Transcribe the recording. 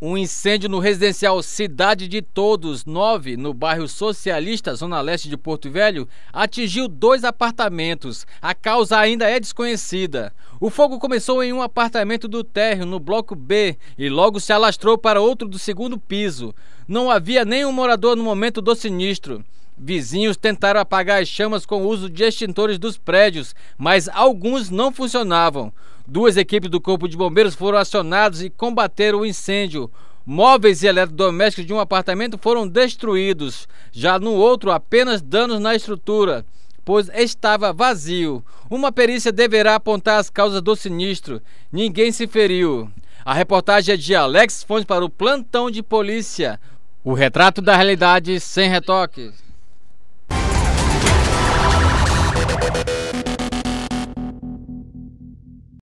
Um incêndio no residencial Cidade de Todos 9, no bairro Socialista, zona leste de Porto Velho, atingiu dois apartamentos. A causa ainda é desconhecida. O fogo começou em um apartamento do térreo, no bloco B, e logo se alastrou para outro do segundo piso. Não havia nenhum morador no momento do sinistro. Vizinhos tentaram apagar as chamas com o uso de extintores dos prédios, mas alguns não funcionavam. Duas equipes do Corpo de Bombeiros foram acionadas e combateram o incêndio. Móveis e eletrodomésticos de um apartamento foram destruídos, já no outro apenas danos na estrutura, pois estava vazio. Uma perícia deverá apontar as causas do sinistro. Ninguém se feriu. A reportagem é de Alex Fontes para o plantão de polícia. O retrato da realidade sem retoques.